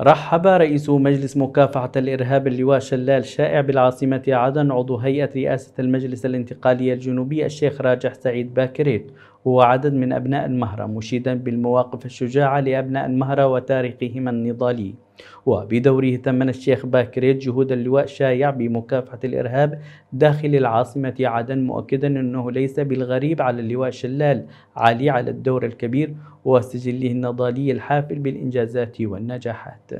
رحب رئيس مجلس مكافحة الإرهاب اللواء شلال شائع بالعاصمة عدن عضو هيئة رئاسة المجلس الانتقالي الجنوبي الشيخ راجح سعيد باكريت هو عدد من أبناء المهرة مشيدا بالمواقف الشجاعة لأبناء المهرة وتاريخهم النضالي وبدوره تمن الشيخ باكريت جهود اللواء شايع بمكافحة الإرهاب داخل العاصمة عدن مؤكدا أنه ليس بالغريب على اللواء شلال علي على الدور الكبير وسجله النضالي الحافل بالإنجازات والنجاحات